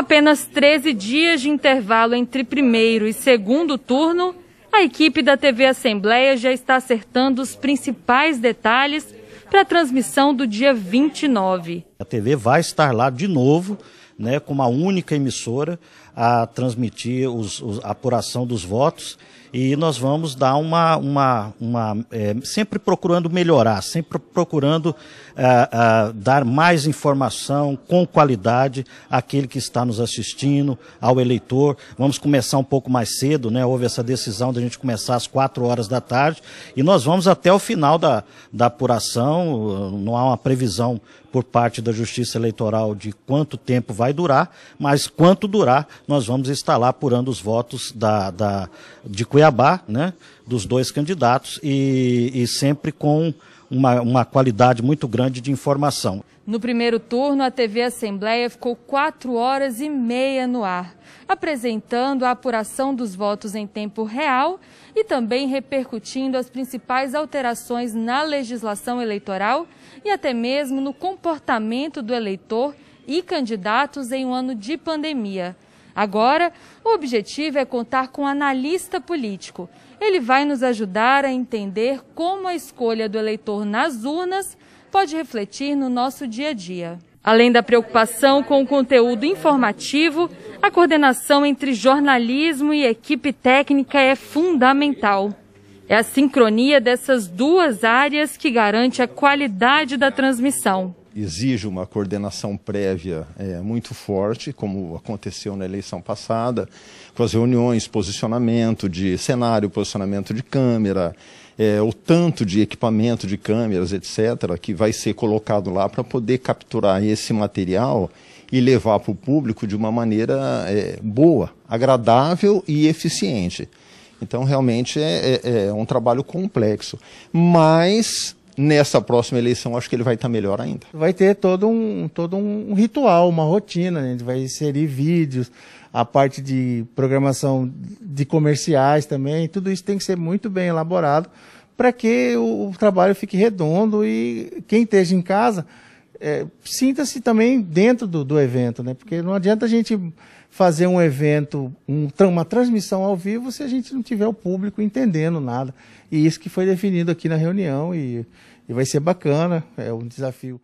apenas 13 dias de intervalo entre primeiro e segundo turno, a equipe da TV Assembleia já está acertando os principais detalhes para a transmissão do dia 29. A TV vai estar lá de novo, né, com uma única emissora a transmitir os, os, a apuração dos votos e nós vamos dar uma, uma, uma é, sempre procurando melhorar, sempre procurando é, é, dar mais informação com qualidade àquele que está nos assistindo, ao eleitor. Vamos começar um pouco mais cedo, né? Houve essa decisão de a gente começar às quatro horas da tarde e nós vamos até o final da, da apuração. Não há uma previsão por parte da da Justiça Eleitoral de quanto tempo vai durar, mas quanto durar, nós vamos estar lá apurando os votos da, da, de Cuiabá, né, dos dois candidatos, e, e sempre com uma, uma qualidade muito grande de informação. No primeiro turno, a TV Assembleia ficou quatro horas e meia no ar, apresentando a apuração dos votos em tempo real e também repercutindo as principais alterações na legislação eleitoral e até mesmo no comportamento do eleitor e candidatos em um ano de pandemia. Agora, o objetivo é contar com um analista político. Ele vai nos ajudar a entender como a escolha do eleitor nas urnas pode refletir no nosso dia a dia. Além da preocupação com o conteúdo informativo, a coordenação entre jornalismo e equipe técnica é fundamental. É a sincronia dessas duas áreas que garante a qualidade da transmissão exige uma coordenação prévia é, muito forte, como aconteceu na eleição passada, com as reuniões, posicionamento de cenário, posicionamento de câmera, é, o tanto de equipamento de câmeras, etc., que vai ser colocado lá para poder capturar esse material e levar para o público de uma maneira é, boa, agradável e eficiente. Então, realmente é, é, é um trabalho complexo. Mas nessa próxima eleição acho que ele vai estar melhor ainda. Vai ter todo um, todo um ritual, uma rotina, a né? gente vai inserir vídeos, a parte de programação de comerciais também, tudo isso tem que ser muito bem elaborado para que o, o trabalho fique redondo e quem esteja em casa é, sinta-se também dentro do, do, evento, né? Porque não adianta a gente fazer um evento, um, uma transmissão ao vivo, se a gente não tiver o público entendendo nada. E isso que foi definido aqui na reunião e, e vai ser bacana, é um desafio.